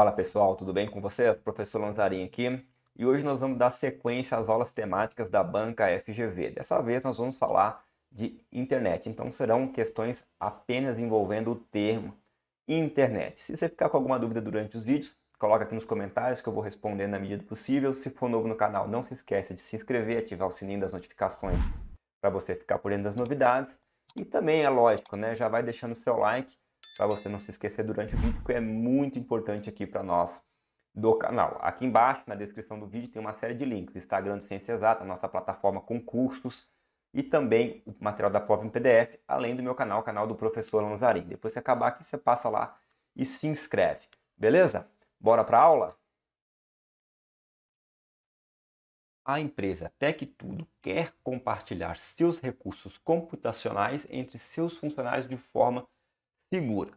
Fala pessoal, tudo bem com vocês? Professor Lanzarinho aqui. E hoje nós vamos dar sequência às aulas temáticas da banca FGV. Dessa vez nós vamos falar de internet. Então serão questões apenas envolvendo o termo internet. Se você ficar com alguma dúvida durante os vídeos, coloca aqui nos comentários que eu vou responder na medida possível. Se for novo no canal, não se esqueça de se inscrever, ativar o sininho das notificações para você ficar por dentro das novidades. E também é lógico, né? Já vai deixando o seu like para você não se esquecer durante o vídeo, que é muito importante aqui para nós do canal. Aqui embaixo, na descrição do vídeo, tem uma série de links. Instagram do Ciência Exata, nossa plataforma com cursos e também o material da prova em PDF, além do meu canal, o canal do Professor Lanzarin. Depois que acabar aqui, você passa lá e se inscreve. Beleza? Bora para aula? A empresa Tech Tudo quer compartilhar seus recursos computacionais entre seus funcionários de forma Segura.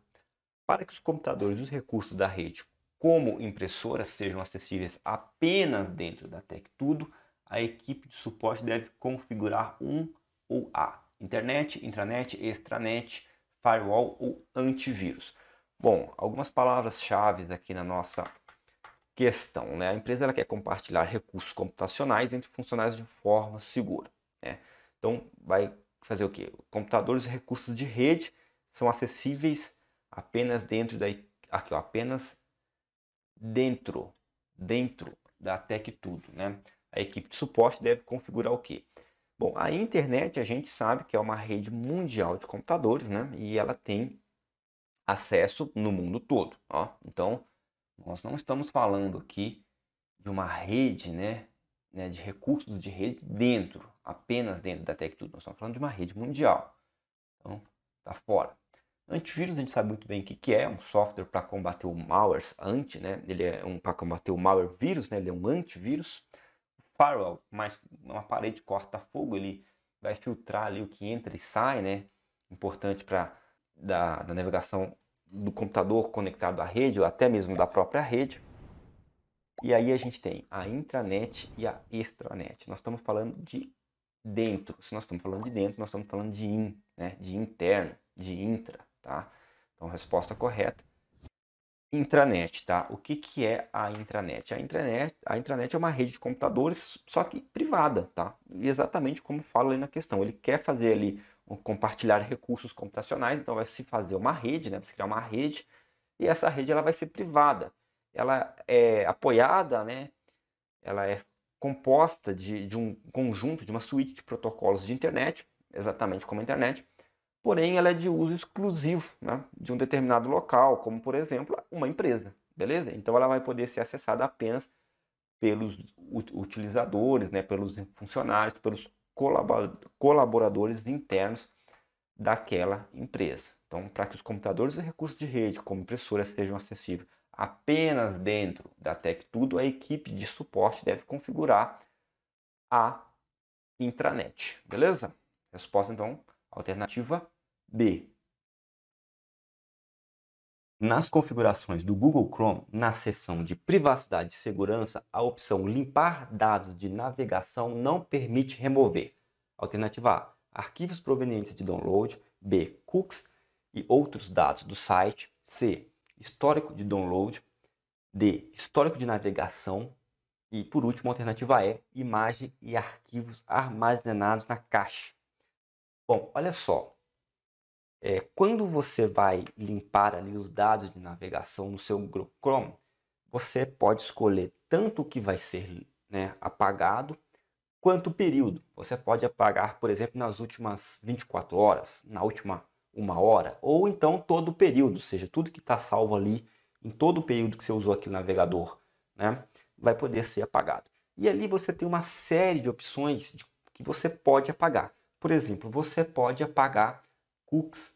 Para que os computadores e os recursos da rede, como impressoras, sejam acessíveis apenas dentro da TecTudo, a equipe de suporte deve configurar um ou a internet, intranet, extranet, firewall ou antivírus. Bom, algumas palavras-chave aqui na nossa questão. Né? A empresa ela quer compartilhar recursos computacionais entre funcionários de forma segura. Né? Então, vai fazer o quê? Computadores e recursos de rede são acessíveis apenas dentro da aqui, ó, apenas dentro dentro da Tech Tudo, né? A equipe de suporte deve configurar o quê? Bom, a internet a gente sabe que é uma rede mundial de computadores, né? E ela tem acesso no mundo todo, ó. Então, nós não estamos falando aqui de uma rede, né, né de recursos de rede dentro, apenas dentro da Tech Tudo. Nós estamos falando de uma rede mundial. Então, tá fora. Antivírus a gente sabe muito bem o que, que é, um software para combater o malware, anti, né? Ele é um para combater o malware vírus, né? Ele é um antivírus. Firewall, mais uma parede corta-fogo, ele vai filtrar ali o que entra e sai, né? Importante para da, da navegação do computador conectado à rede ou até mesmo da própria rede. E aí a gente tem a intranet e a extranet. Nós estamos falando de dentro. Se nós estamos falando de dentro, nós estamos falando de in, né? De interno, de intra tá? Então, resposta correta. Intranet, tá? O que, que é a intranet? A intranet? A intranet é uma rede de computadores, só que privada, tá? E exatamente como fala ali na questão. Ele quer fazer ali, compartilhar recursos computacionais, então vai se fazer uma rede, né? Vai se criar uma rede, e essa rede ela vai ser privada. Ela é apoiada, né? Ela é composta de, de um conjunto, de uma suíte de protocolos de internet, exatamente como a internet, porém ela é de uso exclusivo né, de um determinado local, como por exemplo uma empresa, beleza? Então ela vai poder ser acessada apenas pelos utilizadores, né, pelos funcionários, pelos colaboradores internos daquela empresa. Então, para que os computadores e recursos de rede, como impressoras, sejam acessíveis apenas dentro da TecTudo, a equipe de suporte deve configurar a intranet, beleza? Resposta então alternativa B. Nas configurações do Google Chrome, na seção de privacidade e segurança, a opção limpar dados de navegação não permite remover. Alternativa A, arquivos provenientes de download, B, cookies e outros dados do site, C, histórico de download, D, histórico de navegação e por último, a alternativa E, imagem e arquivos armazenados na cache. Bom, olha só, é, quando você vai limpar ali os dados de navegação no seu Google Chrome, você pode escolher tanto o que vai ser né, apagado, quanto o período. Você pode apagar, por exemplo, nas últimas 24 horas, na última uma hora, ou então todo o período, ou seja, tudo que está salvo ali em todo o período que você usou aquele navegador, né, vai poder ser apagado. E ali você tem uma série de opções de, que você pode apagar. Por exemplo, você pode apagar hooks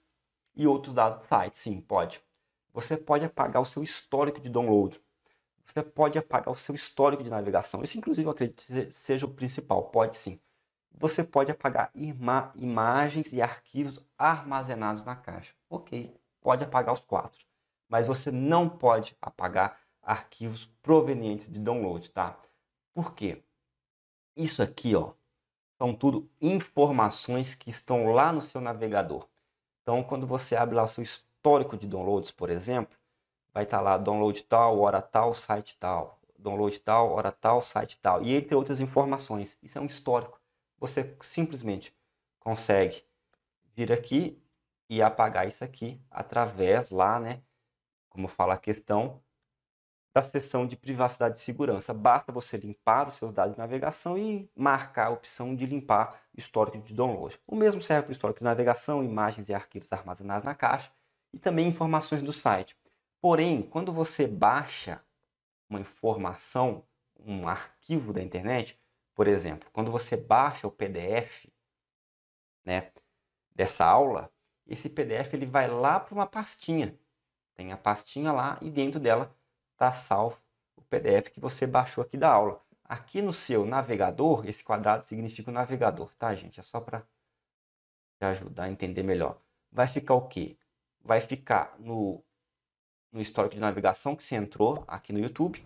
e outros dados do site. Sim, pode. Você pode apagar o seu histórico de download. Você pode apagar o seu histórico de navegação. Isso, inclusive, eu acredito que seja o principal. Pode sim. Você pode apagar ima imagens e arquivos armazenados na caixa. Ok, pode apagar os quatro. Mas você não pode apagar arquivos provenientes de download, tá? Por quê? Isso aqui, ó, são tudo informações que estão lá no seu navegador. Então, quando você abre lá o seu histórico de downloads, por exemplo, vai estar tá lá download tal, hora tal, site tal, download tal, hora tal, site tal, e entre outras informações. Isso é um histórico. Você simplesmente consegue vir aqui e apagar isso aqui através lá, né? Como fala a questão da seção de privacidade e segurança. Basta você limpar os seus dados de navegação e marcar a opção de limpar histórico de download. O mesmo serve para o histórico de navegação, imagens e arquivos armazenados na caixa e também informações do site. Porém, quando você baixa uma informação, um arquivo da internet, por exemplo, quando você baixa o PDF né, dessa aula, esse PDF ele vai lá para uma pastinha. Tem a pastinha lá e dentro dela está salvo o PDF que você baixou aqui da aula. Aqui no seu navegador, esse quadrado significa o navegador, tá, gente? É só para ajudar a entender melhor. Vai ficar o quê? Vai ficar no, no histórico de navegação que você entrou aqui no YouTube.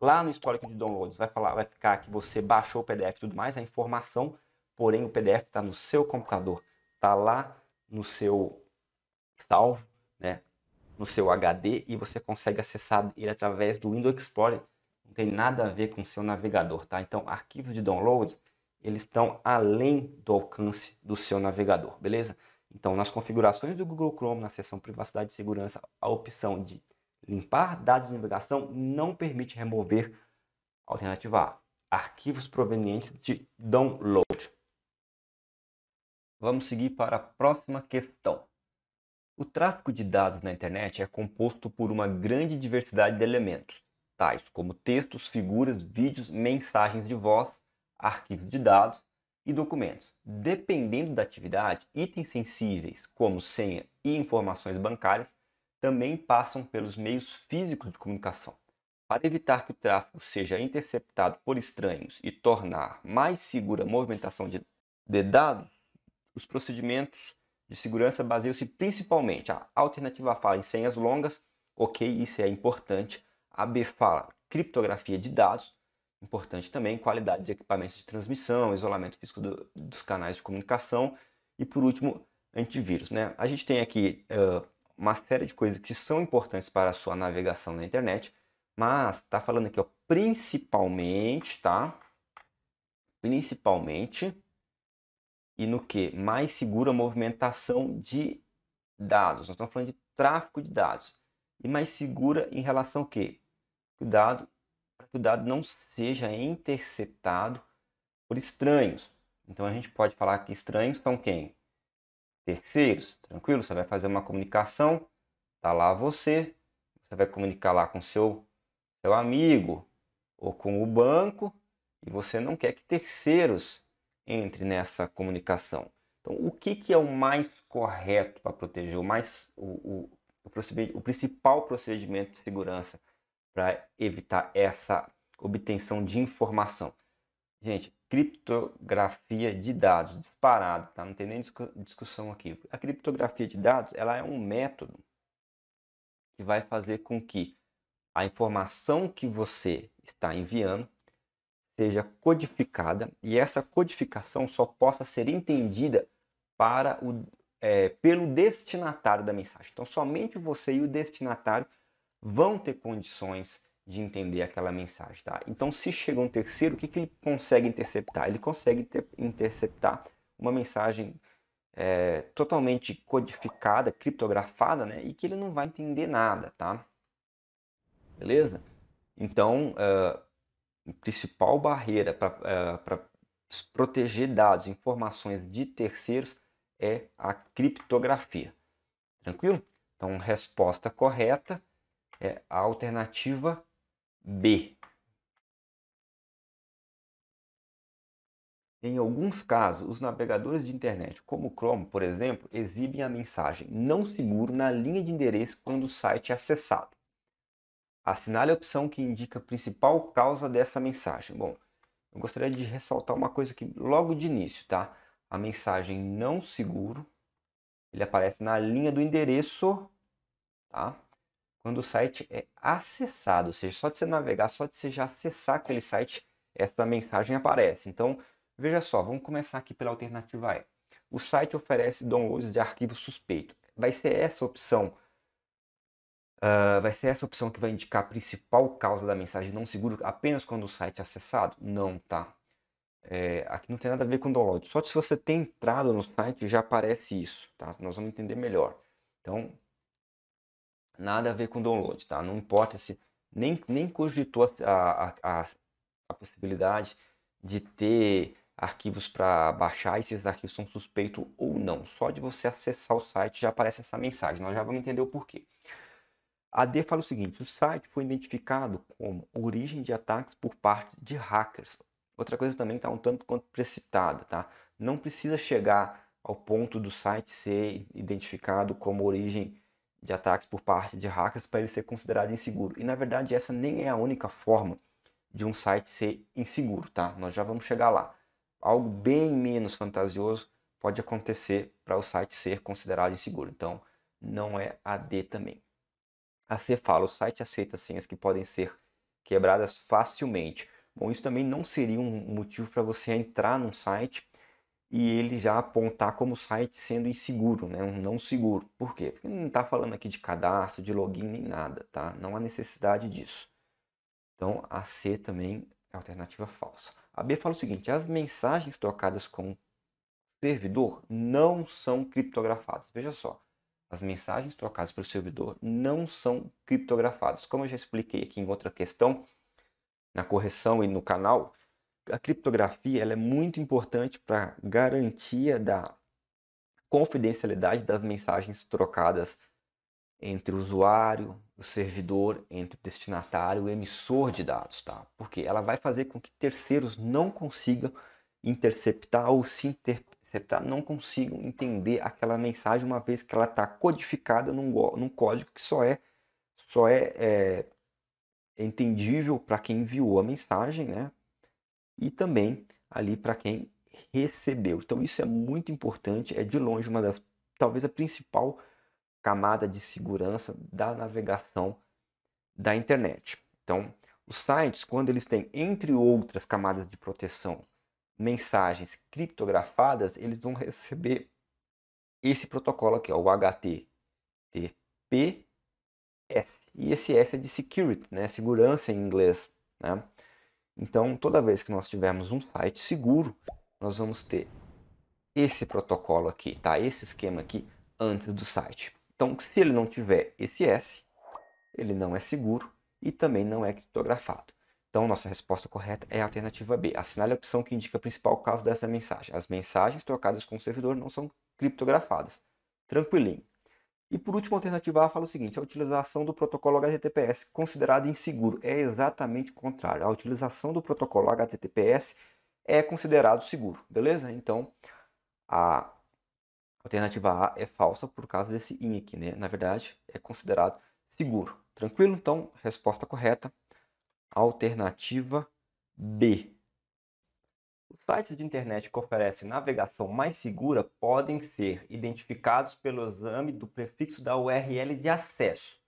Lá no histórico de downloads vai, falar, vai ficar que você baixou o PDF e tudo mais, a informação, porém o PDF está no seu computador, está lá no seu salvo, né? no seu HD e você consegue acessar ele através do Windows Explorer. Não tem nada a ver com o seu navegador, tá? Então, arquivos de downloads, eles estão além do alcance do seu navegador, beleza? Então, nas configurações do Google Chrome, na seção privacidade e segurança, a opção de limpar dados de navegação não permite remover alternativa A, arquivos provenientes de download. Vamos seguir para a próxima questão. O tráfego de dados na internet é composto por uma grande diversidade de elementos, tais como textos, figuras, vídeos, mensagens de voz, arquivos de dados e documentos. Dependendo da atividade, itens sensíveis, como senha e informações bancárias, também passam pelos meios físicos de comunicação. Para evitar que o tráfego seja interceptado por estranhos e tornar mais segura a movimentação de, de dados, os procedimentos de segurança baseiam-se principalmente a ah, alternativa fala em senhas longas, ok, isso é importante. A B fala criptografia de dados, importante também, qualidade de equipamentos de transmissão, isolamento físico do, dos canais de comunicação e por último, antivírus. Né? A gente tem aqui uh, uma série de coisas que são importantes para a sua navegação na internet, mas está falando aqui ó, principalmente, tá? Principalmente e no que mais segura a movimentação de dados. Nós estamos falando de tráfego de dados. E mais segura em relação ao quê? Que o dado, para que o dado não seja interceptado por estranhos. Então a gente pode falar que estranhos são quem? Terceiros. Tranquilo? Você vai fazer uma comunicação, tá lá você, você vai comunicar lá com seu seu amigo ou com o banco e você não quer que terceiros entre nessa comunicação. Então, o que, que é o mais correto para proteger, o, mais, o, o, o, o principal procedimento de segurança para evitar essa obtenção de informação? Gente, criptografia de dados, disparado, tá? não tem nem discussão aqui. A criptografia de dados ela é um método que vai fazer com que a informação que você está enviando seja codificada e essa codificação só possa ser entendida para o, é, pelo destinatário da mensagem. Então, somente você e o destinatário vão ter condições de entender aquela mensagem. Tá? Então, se chega um terceiro, o que, que ele consegue interceptar? Ele consegue ter, interceptar uma mensagem é, totalmente codificada, criptografada, né? e que ele não vai entender nada. tá? Beleza? Então, uh, principal barreira para é, proteger dados, informações de terceiros é a criptografia. Tranquilo? Então, resposta correta é a alternativa B. Em alguns casos, os navegadores de internet, como o Chrome, por exemplo, exibem a mensagem não seguro na linha de endereço quando o site é acessado. Assinale a opção que indica a principal causa dessa mensagem. Bom, eu gostaria de ressaltar uma coisa aqui logo de início, tá? A mensagem não seguro, ele aparece na linha do endereço, tá? Quando o site é acessado, ou seja, só de você navegar, só de você já acessar aquele site, essa mensagem aparece. Então, veja só, vamos começar aqui pela alternativa E. O site oferece downloads de arquivo suspeito. Vai ser essa opção Uh, vai ser essa opção que vai indicar a principal causa da mensagem não seguro apenas quando o site é acessado? Não, tá? É, aqui não tem nada a ver com download. Só se você tem entrado no site já aparece isso, tá? Nós vamos entender melhor. Então, nada a ver com download, tá? Não importa se nem, nem cogitou a, a, a, a possibilidade de ter arquivos para baixar e se esses arquivos são suspeitos ou não. Só de você acessar o site já aparece essa mensagem. Nós já vamos entender o porquê. A D fala o seguinte: o site foi identificado como origem de ataques por parte de hackers. Outra coisa também está um tanto quanto precipitada, tá? Não precisa chegar ao ponto do site ser identificado como origem de ataques por parte de hackers para ele ser considerado inseguro. E na verdade essa nem é a única forma de um site ser inseguro, tá? Nós já vamos chegar lá. Algo bem menos fantasioso pode acontecer para o site ser considerado inseguro. Então, não é a D também. A C fala, o site aceita senhas que podem ser quebradas facilmente. Bom, isso também não seria um motivo para você entrar num site e ele já apontar como site sendo inseguro, né? um não seguro. Por quê? Porque não está falando aqui de cadastro, de login, nem nada, tá? Não há necessidade disso. Então, a C também é alternativa falsa. A B fala o seguinte, as mensagens trocadas com o servidor não são criptografadas. Veja só, as mensagens trocadas pelo servidor não são criptografadas. Como eu já expliquei aqui em outra questão, na correção e no canal, a criptografia ela é muito importante para garantia da confidencialidade das mensagens trocadas entre o usuário, o servidor, entre o destinatário, o emissor de dados, tá? Porque ela vai fazer com que terceiros não consigam interceptar ou se inter Tá, não consigam entender aquela mensagem uma vez que ela está codificada num, num, código que só é só é, é entendível para quem enviou a mensagem, né? E também ali para quem recebeu. Então isso é muito importante, é de longe uma das talvez a principal camada de segurança da navegação da internet. Então, os sites, quando eles têm, entre outras camadas de proteção, mensagens criptografadas, eles vão receber esse protocolo aqui, ó, o HTTPS. E esse S é de security, né? segurança em inglês. Né? Então, toda vez que nós tivermos um site seguro, nós vamos ter esse protocolo aqui, tá? esse esquema aqui antes do site. Então, se ele não tiver esse S, ele não é seguro e também não é criptografado. Então, nossa resposta correta é a alternativa B. Assinale a opção que indica o principal caso dessa mensagem. As mensagens trocadas com o servidor não são criptografadas. Tranquilinho. E por último, a alternativa A fala o seguinte: a utilização do protocolo HTTPS considerado inseguro é exatamente o contrário. A utilização do protocolo HTTPS é considerado seguro, beleza? Então, a alternativa A é falsa por causa desse in aqui, né? Na verdade, é considerado seguro. Tranquilo? Então, resposta correta Alternativa B. Os sites de internet que oferecem navegação mais segura podem ser identificados pelo exame do prefixo da URL de acesso.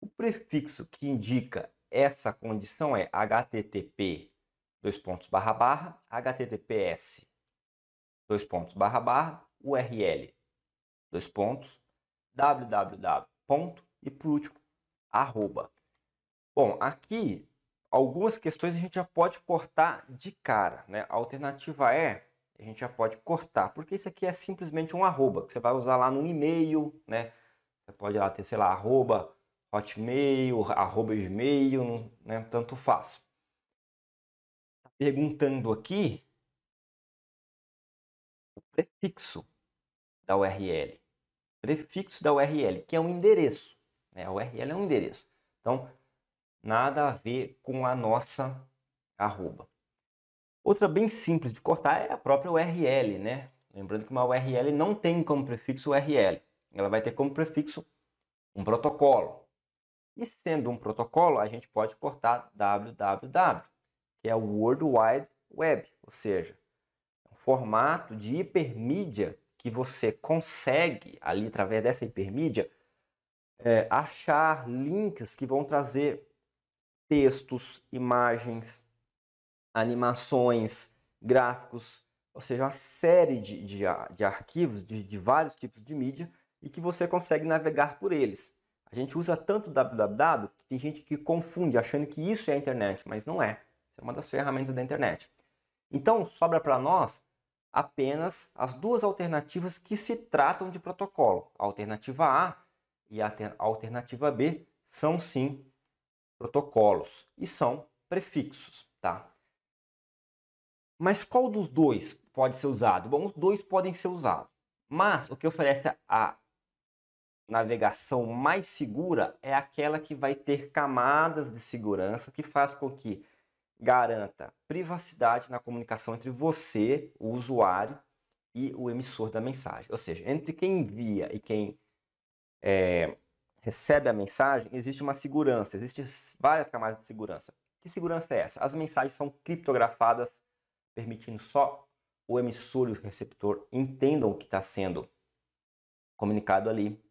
O prefixo que indica essa condição é http dois pontos barra barra https dois pontos barra barra url dois pontos www ponto e por último arroba. Bom, aqui algumas questões a gente já pode cortar de cara. Né? A alternativa é, a gente já pode cortar, porque isso aqui é simplesmente um arroba, que você vai usar lá no e-mail, né? Você pode lá ter, sei lá, arroba hotmail, arroba gmail, né? tanto faz. Tá perguntando aqui o prefixo da URL. Prefixo da URL, que é um endereço. Né? A URL é um endereço. Então, nada a ver com a nossa arroba. Outra bem simples de cortar é a própria URL, né? Lembrando que uma URL não tem como prefixo URL. Ela vai ter como prefixo um protocolo. E sendo um protocolo, a gente pode cortar www, que é o World Wide Web, ou seja, é um formato de hipermídia que você consegue, ali através dessa hipermídia, é, achar links que vão trazer textos, imagens, animações, gráficos, ou seja, uma série de, de, de arquivos de, de vários tipos de mídia e que você consegue navegar por eles. A gente usa tanto www que tem gente que confunde achando que isso é a internet, mas não é. Isso é uma das ferramentas da internet. Então, sobra para nós apenas as duas alternativas que se tratam de protocolo. A alternativa A e a alternativa B são sim protocolos e são prefixos, tá? Mas qual dos dois pode ser usado? Bom, os dois podem ser usados, mas o que oferece a navegação mais segura é aquela que vai ter camadas de segurança que faz com que garanta privacidade na comunicação entre você, o usuário, e o emissor da mensagem. Ou seja, entre quem envia e quem é, recebe a mensagem, existe uma segurança, existem várias camadas de segurança. Que segurança é essa? As mensagens são criptografadas, permitindo só o emissor e o receptor entendam o que está sendo comunicado ali.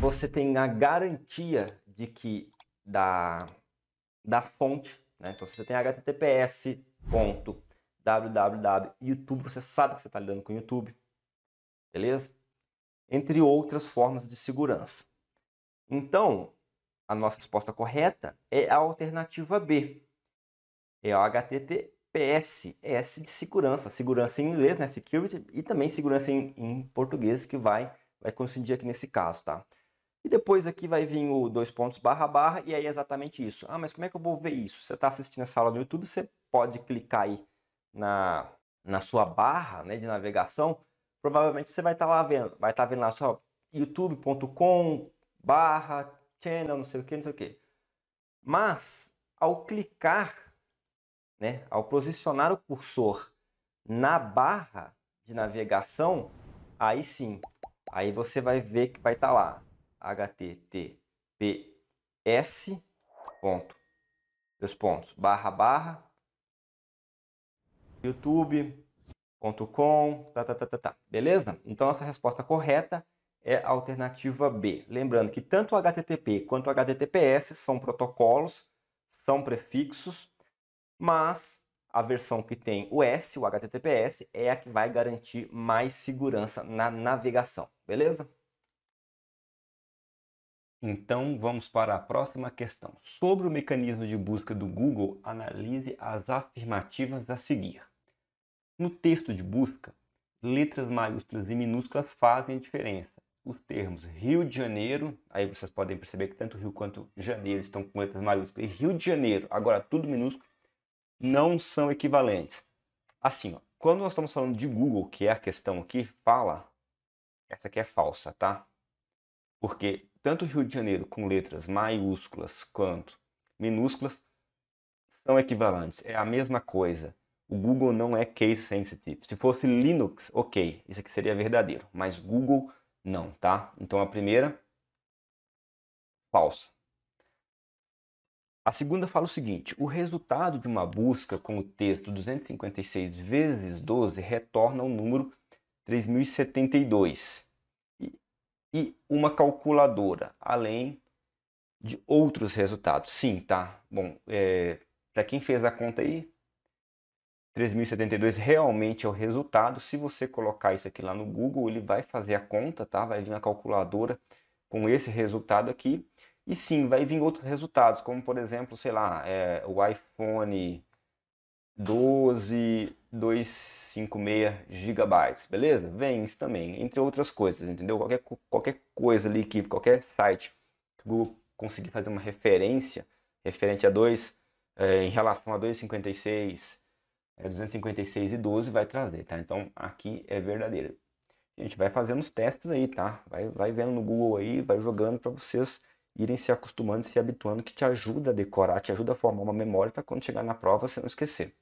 Você tem a garantia de que da, da fonte, né? então você tem https www youtube você sabe que você está lidando com o YouTube, beleza? entre outras formas de segurança. Então, a nossa resposta correta é a alternativa B. É o HTTPS, S de segurança, segurança em inglês, né, security, e também segurança em, em português que vai vai coincidir aqui nesse caso, tá? E depois aqui vai vir o dois pontos barra barra e aí é exatamente isso. Ah, mas como é que eu vou ver isso? Você está assistindo essa aula no YouTube, você pode clicar aí na, na sua barra né, de navegação provavelmente você vai estar tá lá vendo, vai estar tá vendo lá só youtube.com barra channel, não sei o que, não sei o que. Mas ao clicar, né, ao posicionar o cursor na barra de navegação, aí sim, aí você vai ver que vai estar tá lá https ponto dois pontos barra barra youtube com, tá, tá, tá, tá, tá. Beleza? Então, nossa resposta correta é a alternativa B. Lembrando que tanto o HTTP quanto o HTTPS são protocolos, são prefixos, mas a versão que tem o S, o HTTPS, é a que vai garantir mais segurança na navegação. Beleza? Então, vamos para a próxima questão. Sobre o mecanismo de busca do Google, analise as afirmativas a seguir. No texto de busca, letras maiúsculas e minúsculas fazem a diferença. Os termos Rio de Janeiro, aí vocês podem perceber que tanto Rio quanto Janeiro estão com letras maiúsculas. E Rio de Janeiro, agora tudo minúsculo, não são equivalentes. Assim, ó, quando nós estamos falando de Google, que é a questão aqui, fala, essa aqui é falsa, tá? Porque tanto Rio de Janeiro com letras maiúsculas quanto minúsculas são equivalentes, é a mesma coisa. O Google não é case sensitive. Se fosse Linux, ok, isso aqui seria verdadeiro, mas Google não, tá? Então a primeira, falsa. A segunda fala o seguinte: o resultado de uma busca com o texto 256 vezes 12 retorna o número 3072 e uma calculadora, além de outros resultados. Sim, tá? Bom, é, para quem fez a conta aí, 3072 realmente é o resultado. Se você colocar isso aqui lá no Google, ele vai fazer a conta, tá? Vai vir a calculadora com esse resultado aqui. E sim, vai vir outros resultados, como por exemplo, sei lá, é, o iPhone 12 256 GB, beleza? Vem isso também, entre outras coisas, entendeu? Qualquer, qualquer coisa ali que qualquer site que o Google conseguir fazer uma referência referente a dois é, em relação a 256 é 256 e 12 vai trazer, tá? Então aqui é verdadeiro. A gente vai fazendo os testes aí, tá? Vai, vai vendo no Google aí, vai jogando para vocês irem se acostumando, se habituando, que te ajuda a decorar, te ajuda a formar uma memória para quando chegar na prova você não esquecer.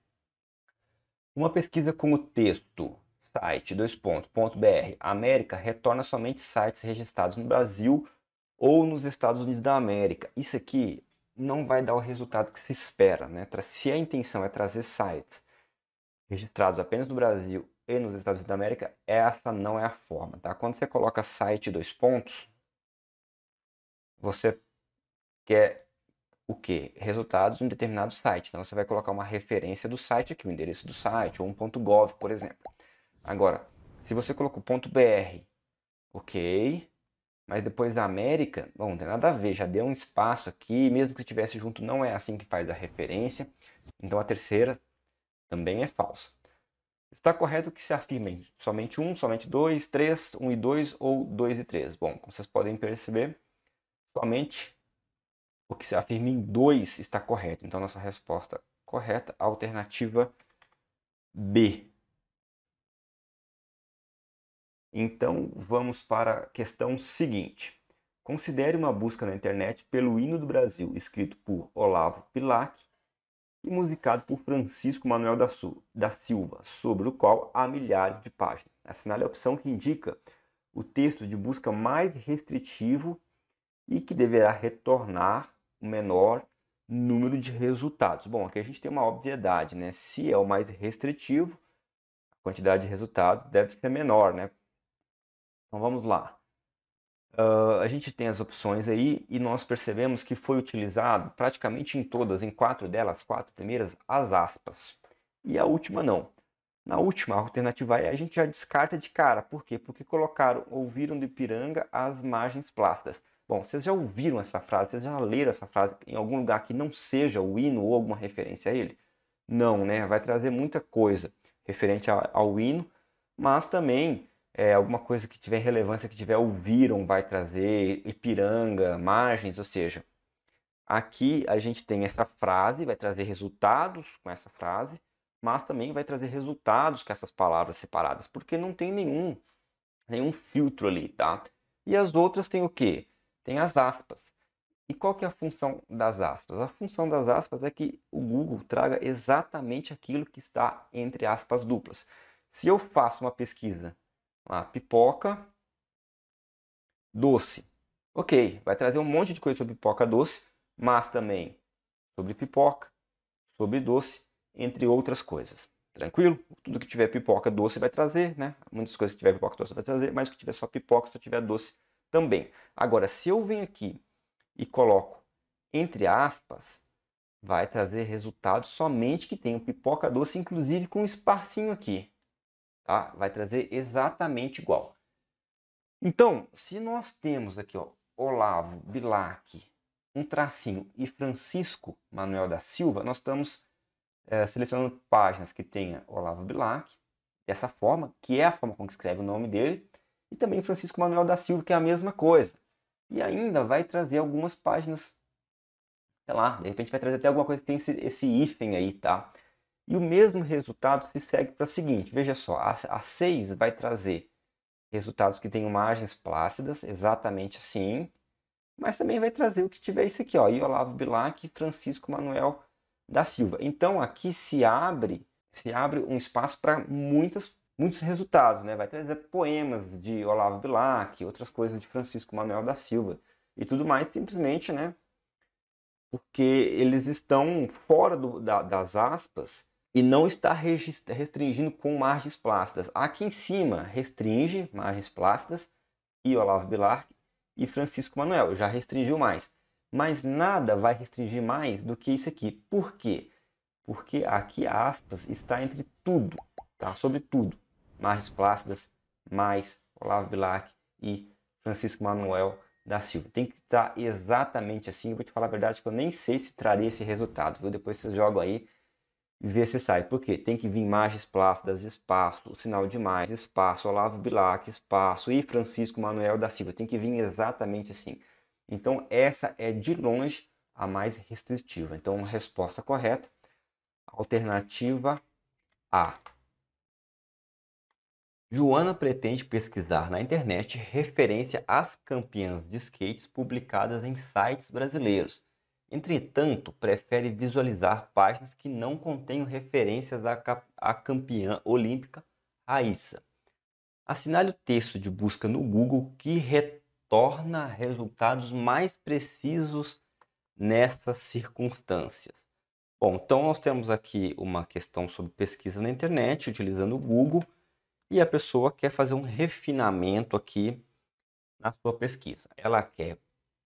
Uma pesquisa com o texto site, dois pontos, ponto .br, América retorna somente sites registrados no Brasil ou nos Estados Unidos da América. Isso aqui não vai dar o resultado que se espera, né? Se a intenção é trazer sites registrados apenas no Brasil e nos Estados Unidos da América, essa não é a forma, tá? Quando você coloca site dois pontos, você quer o que? Resultados de um determinado site. Então você vai colocar uma referência do site aqui, o endereço do site, ou um ponto .gov, por exemplo. Agora, se você colocou ponto .br, ok, mas depois da América, bom, não tem nada a ver, já deu um espaço aqui, mesmo que estivesse junto, não é assim que faz a referência. Então a terceira também é falsa. Está correto que se afirmem somente um, somente dois, três, um e dois ou dois e três. Bom, como vocês podem perceber, somente o que se afirma em dois está correto. Então, nossa resposta correta, alternativa B. Então, vamos para a questão seguinte. Considere uma busca na internet pelo hino do Brasil, escrito por Olavo Pilac, e musicado por Francisco Manuel da, Su, da Silva, sobre o qual há milhares de páginas. Assinale a opção que indica o texto de busca mais restritivo e que deverá retornar o menor número de resultados. Bom, aqui a gente tem uma obviedade, né? Se é o mais restritivo, a quantidade de resultados deve ser menor, né? Então vamos lá. Uh, a gente tem as opções aí e nós percebemos que foi utilizado praticamente em todas, em quatro delas, quatro primeiras, as aspas. E a última não. Na última a alternativa a, a gente já descarta de cara. Por quê? Porque colocaram, ouviram do Ipiranga as margens plácidas. Bom, vocês já ouviram essa frase, vocês já leram essa frase em algum lugar que não seja o hino ou alguma referência a ele? Não, né? Vai trazer muita coisa referente ao, ao hino, mas também é, alguma coisa que tiver relevância, que tiver ouviram, vai trazer, Ipiranga, margens, ou seja, aqui a gente tem essa frase, vai trazer resultados com essa frase, mas também vai trazer resultados com essas palavras separadas, porque não tem nenhum, nenhum filtro ali, tá? E as outras tem o quê? Tem as aspas. E qual que é a função das aspas? A função das aspas é que o Google traga exatamente aquilo que está entre aspas duplas. Se eu faço uma pesquisa lá, ah, pipoca doce. Ok, vai trazer um monte de coisa sobre pipoca doce, mas também sobre pipoca, sobre doce, entre outras coisas. Tranquilo? Tudo que tiver pipoca doce vai trazer, né? Muitas coisas que tiver pipoca doce vai trazer, mas que tiver só pipoca, se tiver doce também. Agora, se eu venho aqui e coloco entre aspas, vai trazer resultados somente que tem pipoca doce, inclusive com um espacinho aqui. Tá? Vai trazer exatamente igual. Então, se nós temos aqui, ó, Olavo, Bilac, um tracinho e Francisco Manuel da Silva, nós estamos é, selecionando páginas que tenha Olavo Bilac, dessa forma, que é a forma como escreve o nome dele, e também Francisco Manuel da Silva, que é a mesma coisa. E ainda vai trazer algumas páginas, sei lá, de repente vai trazer até alguma coisa que tem esse, esse hífen aí, tá? E o mesmo resultado se segue para o seguinte: veja só, a 6 vai trazer resultados que tenham margens plácidas, exatamente assim, mas também vai trazer o que tiver isso aqui, ó, Iolavo Bilac e Francisco Manuel da Silva. Então aqui se abre, se abre um espaço para muitas muitos resultados, né? Vai trazer poemas de Olavo Bilac, outras coisas de Francisco Manuel da Silva e tudo mais, simplesmente, né? Porque eles estão fora do, da, das aspas e não está restringindo com margens plácidas. Aqui em cima, restringe margens plácidas e Olavo Bilac e Francisco Manuel, já restringiu mais. Mas nada vai restringir mais do que isso aqui. Por quê? Porque aqui aspas está entre tudo, tá? Sobre tudo. Margens plácidas, mais Olavo Bilac e Francisco Manuel da Silva. Tem que estar exatamente assim. Eu vou te falar a verdade que eu nem sei se traria esse resultado, viu? Depois vocês jogam aí ver se sai. Por quê? Tem que vir imagens plácidas, espaço, o sinal de mais, espaço, Olavo Bilac, espaço e Francisco Manuel da Silva. Tem que vir exatamente assim. Então, essa é de longe a mais restritiva. Então, resposta correta, alternativa A. Joana pretende pesquisar na internet referência às campeãs de skates publicadas em sites brasileiros Entretanto, prefere visualizar páginas que não contenham referências à, campeã olímpica Raíssa. Assinale o texto de busca no Google que retorna resultados mais precisos nessas circunstâncias. Bom, então nós temos aqui uma questão sobre pesquisa na internet, utilizando o Google, e a pessoa quer fazer um refinamento aqui na sua pesquisa. Ela quer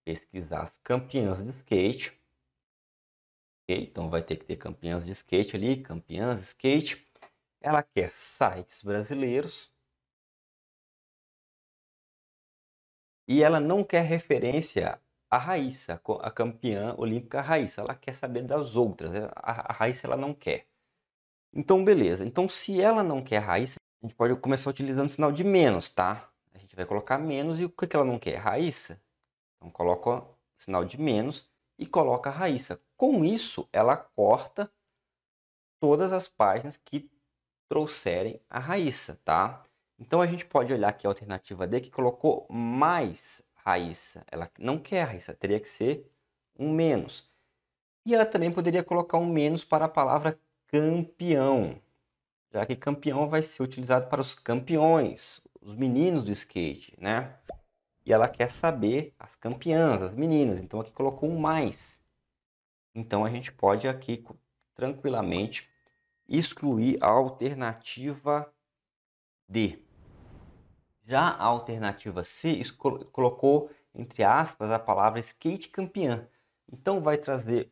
pesquisar as campeãs de skate. Okay? Então vai ter que ter campeãs de skate ali, campeãs de skate. Ela quer sites brasileiros. E ela não quer referência à Raíssa, a campeã olímpica Raíssa. Ela quer saber das outras. Né? A Raíssa ela não quer. Então, beleza. Então, se ela não quer Raíssa, a gente pode começar utilizando o sinal de menos, tá? A gente vai colocar menos e o que, que ela não quer? Raíssa? Então coloca o sinal de menos e coloca a raíça. Com isso, ela corta todas as páginas que trouxerem a raíça, tá? Então a gente pode olhar aqui a alternativa D que colocou mais raíça. Ela não quer a teria que ser um menos. E ela também poderia colocar um menos para a palavra campeão, já que campeão vai ser utilizado para os campeões, os meninos do skate, né? ela quer saber as campeãs, as meninas. Então aqui colocou um mais. Então a gente pode aqui tranquilamente excluir a alternativa D. Já a alternativa C colocou entre aspas a palavra skate campeã. Então vai trazer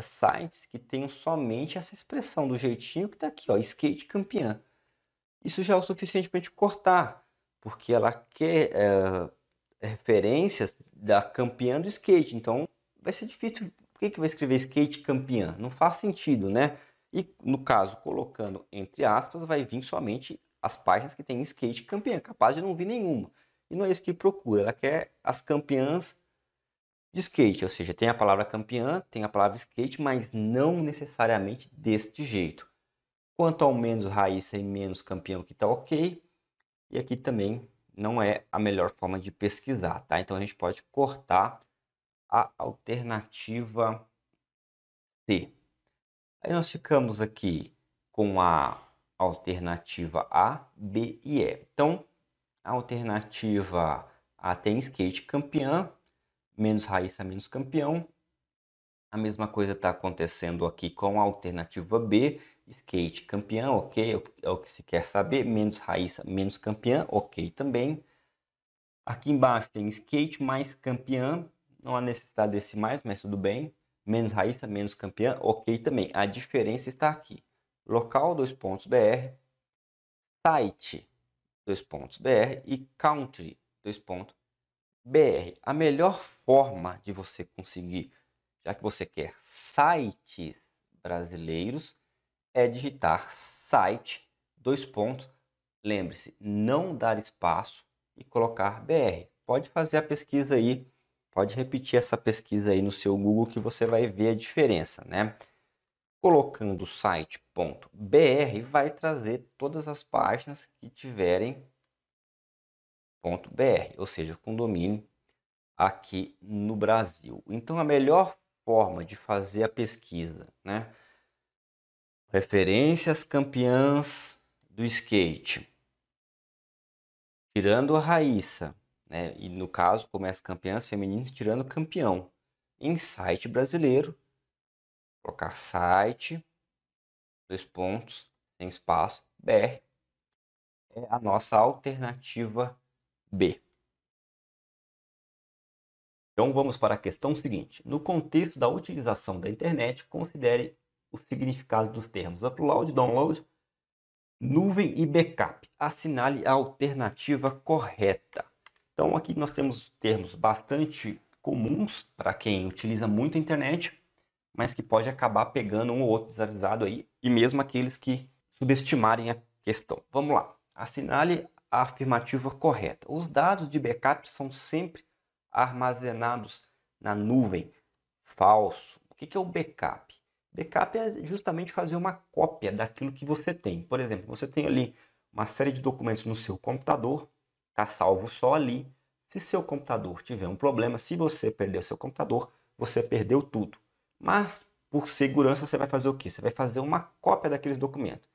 sites que tenham somente essa expressão do jeitinho que está aqui, ó, skate campeã. Isso já é o suficiente para a gente cortar, porque ela quer é, referências da campeã do skate. Então vai ser difícil. Por que, que vai escrever skate campeã? Não faz sentido, né? E no caso, colocando entre aspas, vai vir somente as páginas que tem skate campeã, capaz de não vir nenhuma. E não é isso que procura, ela quer as campeãs de skate, ou seja, tem a palavra campeã, tem a palavra skate, mas não necessariamente deste jeito. Quanto ao menos raiz e menos campeão que está ok, e aqui também não é a melhor forma de pesquisar, tá? Então a gente pode cortar a alternativa C. Aí nós ficamos aqui com a alternativa A, B e E. Então, a alternativa A tem skate campeã, menos Raíssa menos campeão. A mesma coisa está acontecendo aqui com a alternativa B, skate campeã, ok, é, é o que se quer saber, menos Raíssa, menos campeã, ok também. Aqui embaixo tem skate mais campeã, não há necessidade desse mais, mas tudo bem. Menos Raíssa, menos campeã, ok também. A diferença está aqui. Local, dois pontos, BR. Site, dois pontos, BR. E Country, dois pontos, BR. A melhor forma de você conseguir, já que você quer sites brasileiros, é digitar site, dois pontos, lembre-se, não dar espaço e colocar BR. Pode fazer a pesquisa aí, pode repetir essa pesquisa aí no seu Google que você vai ver a diferença, né? Colocando site.br vai trazer todas as páginas que tiverem .br, ou seja, com domínio aqui no Brasil. Então a melhor forma de fazer a pesquisa, né? Referências campeãs do skate. Tirando a Raíssa, né? E no caso, como é as campeãs femininas, tirando campeão. Em site brasileiro, colocar site, dois pontos, sem espaço, BR. É a nossa alternativa B. Então vamos para a questão seguinte. No contexto da utilização da internet, considere o significado dos termos upload, download, nuvem e backup. Assinale a alternativa correta. Então aqui nós temos termos bastante comuns para quem utiliza muito a internet, mas que pode acabar pegando um ou outro desavisado aí, e mesmo aqueles que subestimarem a questão. Vamos lá. Assinale a afirmativa correta. Os dados de backup são sempre armazenados na nuvem. Falso. O que é o backup? Backup é justamente fazer uma cópia daquilo que você tem. Por exemplo, você tem ali uma série de documentos no seu computador, está salvo só ali. Se seu computador tiver um problema, se você perder o seu computador, você perdeu tudo. Mas, por segurança, você vai fazer o quê? Você vai fazer uma cópia daqueles documentos.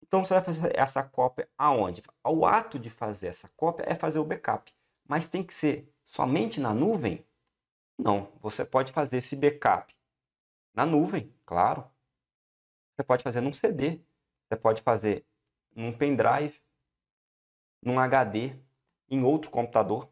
Então, você vai fazer essa cópia aonde? O ato de fazer essa cópia é fazer o backup. Mas tem que ser somente na nuvem? Não. Você pode fazer esse backup na nuvem, claro. Você pode fazer num CD, você pode fazer num pendrive, num HD, em outro computador.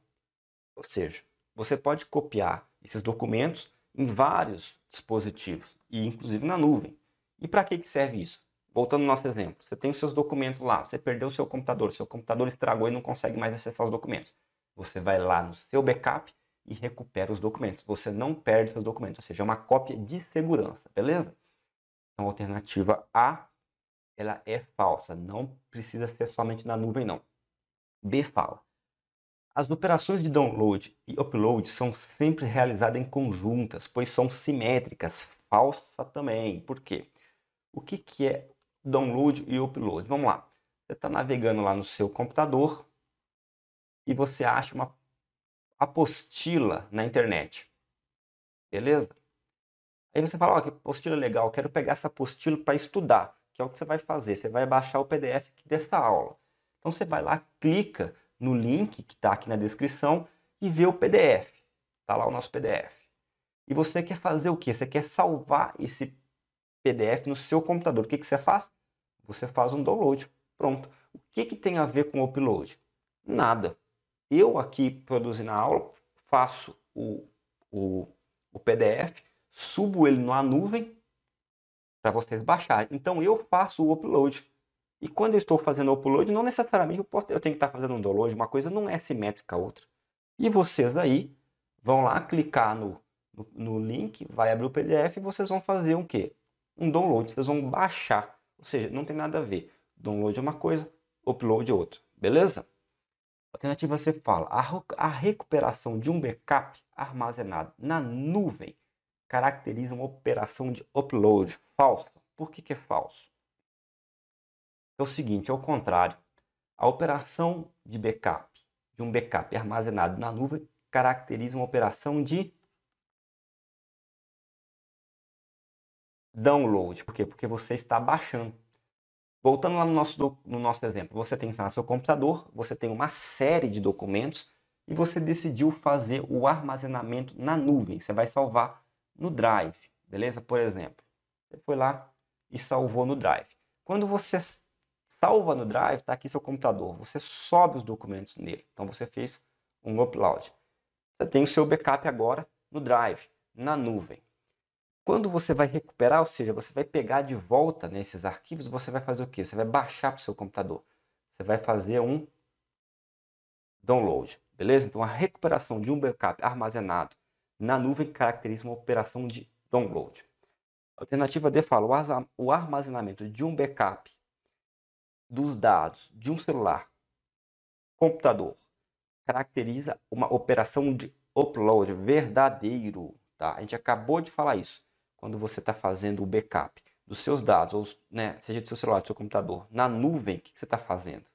Ou seja, você pode copiar esses documentos em vários dispositivos, e inclusive na nuvem. E para que, que serve isso? Voltando ao nosso exemplo, você tem os seus documentos lá, você perdeu o seu computador, seu computador estragou e não consegue mais acessar os documentos. Você vai lá no seu backup e recupera os documentos. Você não perde seus documentos, ou seja, é uma cópia de segurança, beleza? Então, a alternativa A, ela é falsa, não precisa ser somente na nuvem, não. B fala. As operações de download e upload são sempre realizadas em conjuntas, pois são simétricas. Falsa também. Por quê? O que, que é download e upload? Vamos lá. Você está navegando lá no seu computador e você acha uma apostila na internet. Beleza? Aí você fala, ó, oh, que apostila legal, quero pegar essa apostila para estudar, que é o que você vai fazer. Você vai baixar o PDF dessa aula. Então você vai lá, clica no link que está aqui na descrição e vê o PDF. Está lá o nosso PDF. E você quer fazer o quê? Você quer salvar esse PDF no seu computador. O que, que você faz? Você faz um download. Pronto. O que, que tem a ver com o upload? Nada. Eu aqui produzindo a aula, faço o, o, o PDF, subo ele na nuvem para vocês baixarem. Então eu faço o upload. E quando eu estou fazendo o upload, não necessariamente eu, posso, eu tenho que estar fazendo um download, uma coisa não é simétrica a outra. E vocês aí vão lá clicar no, no, no link, vai abrir o PDF e vocês vão fazer um quê? Um download, vocês vão baixar. Ou seja, não tem nada a ver. Download é uma coisa, upload é outra. Beleza? Alternativa C fala: a, a recuperação de um backup armazenado na nuvem caracteriza uma operação de upload falsa. Por que, que é falso? É o seguinte, é o contrário. A operação de backup, de um backup armazenado na nuvem, caracteriza uma operação de download. Por quê? Porque você está baixando. Voltando lá no nosso, no nosso exemplo, você tem lá seu computador, você tem uma série de documentos e você decidiu fazer o armazenamento na nuvem. Você vai salvar no Drive, beleza? Por exemplo, você foi lá e salvou no Drive. Quando você salva no Drive, está aqui seu computador, você sobe os documentos nele. Então você fez um upload. Você tem o seu backup agora no Drive, na nuvem. Quando você vai recuperar, ou seja, você vai pegar de volta né, esses arquivos, você vai fazer o quê? Você vai baixar para o seu computador. Você vai fazer um download, beleza? Então a recuperação de um backup armazenado na nuvem caracteriza uma operação de download. Alternativa D fala: o armazenamento de um backup dos dados de um celular, computador, caracteriza uma operação de upload verdadeiro. Tá? A gente acabou de falar isso quando você está fazendo o backup dos seus dados, ou né, seja do seu celular, do seu computador, na nuvem, o que, você está fazendo?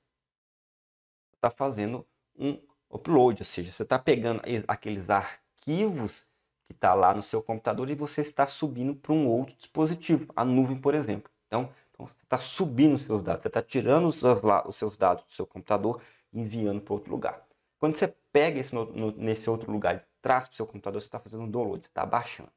Está fazendo um upload, ou seja, você está pegando aqueles arquivos que está lá no seu computador e você está subindo para um outro dispositivo, a nuvem, por exemplo. Então, então você está subindo os seus dados, você está tirando os seus, os seus dados do seu computador e enviando para outro lugar. Quando você pega esse no, no, nesse outro lugar e traz para o seu computador, você está fazendo um download, você está baixando.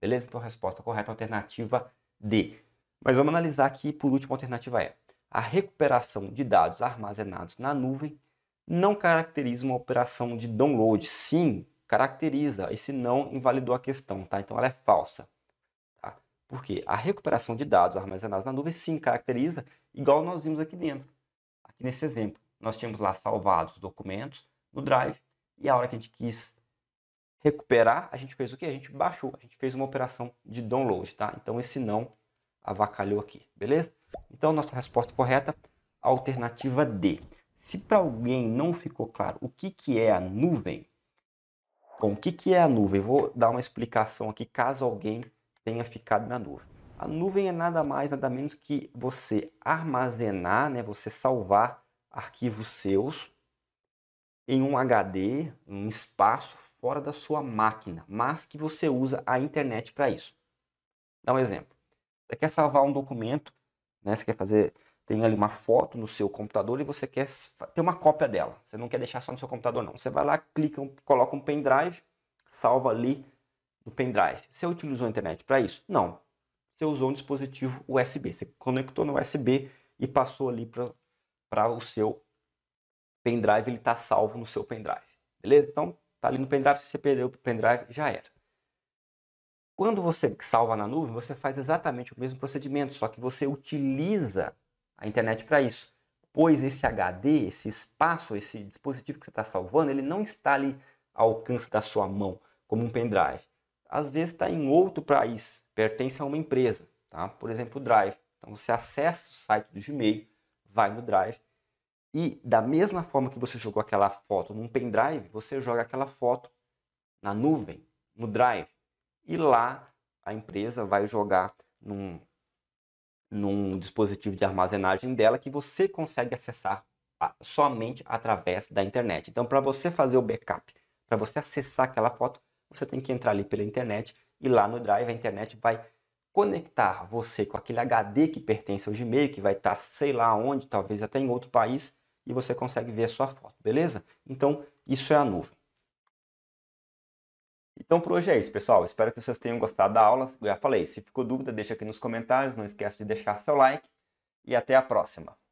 Beleza? Então, a resposta correta é a alternativa D. Mas vamos analisar aqui, por último, a alternativa E. A recuperação de dados armazenados na nuvem não caracteriza uma operação de download. Sim, caracteriza, e se não, invalidou a questão, tá? Então, ela é falsa. Tá? Porque a recuperação de dados armazenados na nuvem, sim, caracteriza, igual nós vimos aqui dentro. Aqui nesse exemplo, nós tínhamos lá salvados os documentos no Drive, e a hora que a gente quis recuperar, a gente fez o que? A gente baixou, a gente fez uma operação de download, tá? Então esse não avacalhou aqui, beleza? Então nossa resposta correta, alternativa D. Se para alguém não ficou claro o que, que é a nuvem, bom, o que, que é a nuvem? Vou dar uma explicação aqui caso alguém tenha ficado na nuvem. A nuvem é nada mais, nada menos que você armazenar, né, você salvar arquivos seus em um HD, um espaço fora da sua máquina, mas que você usa a internet para isso. Dá um exemplo. Você quer salvar um documento, né? Você quer fazer, tem ali uma foto no seu computador e você quer ter uma cópia dela. Você não quer deixar só no seu computador não. Você vai lá, clica, coloca um pendrive, salva ali no pendrive. Você utilizou a internet para isso? Não. Você usou um dispositivo USB. Você conectou no USB e passou ali para o seu pendrive, ele está salvo no seu pendrive. Beleza? Então, tá ali no pendrive, se você perdeu o pendrive, já era. Quando você salva na nuvem, você faz exatamente o mesmo procedimento, só que você utiliza a internet para isso. Pois esse HD, esse espaço, esse dispositivo que você está salvando, ele não está ali ao alcance da sua mão, como um pendrive. Às vezes está em outro país, pertence a uma empresa, tá? por exemplo, o Drive. Então você acessa o site do Gmail, vai no Drive, e da mesma forma que você jogou aquela foto num pendrive, você joga aquela foto na nuvem, no drive. E lá a empresa vai jogar num, num dispositivo de armazenagem dela que você consegue acessar ah, somente através da internet. Então, para você fazer o backup, para você acessar aquela foto, você tem que entrar ali pela internet e lá no drive a internet vai conectar você com aquele HD que pertence ao Gmail, que vai estar tá sei lá onde, talvez até em outro país, e você consegue ver a sua foto, beleza? Então, isso é a nuvem. Então por hoje é isso, pessoal. Espero que vocês tenham gostado da aula. Eu já falei, se ficou dúvida, deixa aqui nos comentários, não esqueça de deixar seu like e até a próxima.